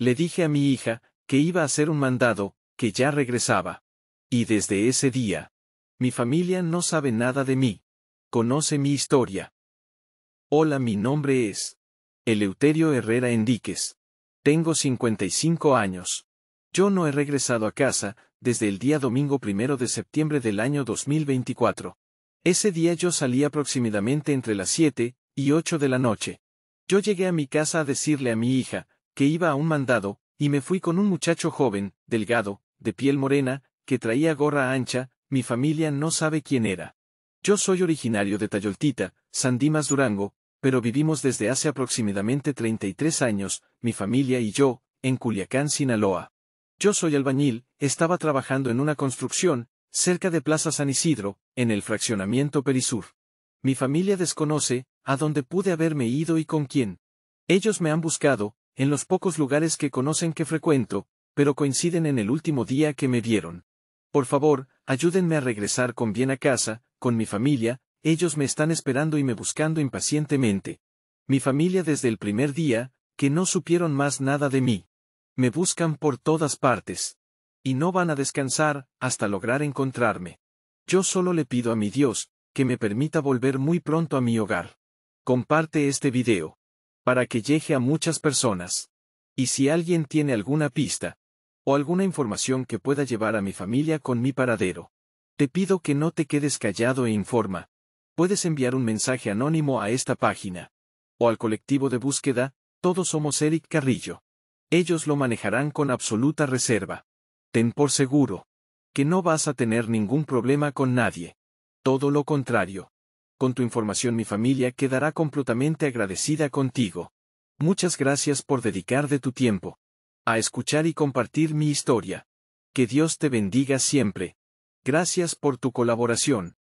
Le dije a mi hija, que iba a hacer un mandado, que ya regresaba. Y desde ese día, mi familia no sabe nada de mí. Conoce mi historia. Hola, mi nombre es Eleuterio Herrera Endíquez. Tengo 55 años. Yo no he regresado a casa desde el día domingo primero de septiembre del año 2024. Ese día yo salí aproximadamente entre las 7 y 8 de la noche. Yo llegué a mi casa a decirle a mi hija, que iba a un mandado, y me fui con un muchacho joven, delgado, de piel morena, que traía gorra ancha, mi familia no sabe quién era. Yo soy originario de Tayoltita, San Dimas Durango, pero vivimos desde hace aproximadamente 33 años, mi familia y yo, en Culiacán, Sinaloa. Yo soy albañil, estaba trabajando en una construcción, cerca de Plaza San Isidro, en el fraccionamiento Perisur. Mi familia desconoce, a dónde pude haberme ido y con quién. Ellos me han buscado, en los pocos lugares que conocen que frecuento, pero coinciden en el último día que me vieron. Por favor, ayúdenme a regresar con bien a casa, con mi familia, ellos me están esperando y me buscando impacientemente. Mi familia desde el primer día, que no supieron más nada de mí. Me buscan por todas partes. Y no van a descansar, hasta lograr encontrarme. Yo solo le pido a mi Dios, que me permita volver muy pronto a mi hogar. Comparte este video para que llegue a muchas personas. Y si alguien tiene alguna pista, o alguna información que pueda llevar a mi familia con mi paradero, te pido que no te quedes callado e informa. Puedes enviar un mensaje anónimo a esta página, o al colectivo de búsqueda, todos somos Eric Carrillo. Ellos lo manejarán con absoluta reserva. Ten por seguro que no vas a tener ningún problema con nadie. Todo lo contrario. Con tu información mi familia quedará completamente agradecida contigo. Muchas gracias por dedicar de tu tiempo a escuchar y compartir mi historia. Que Dios te bendiga siempre. Gracias por tu colaboración.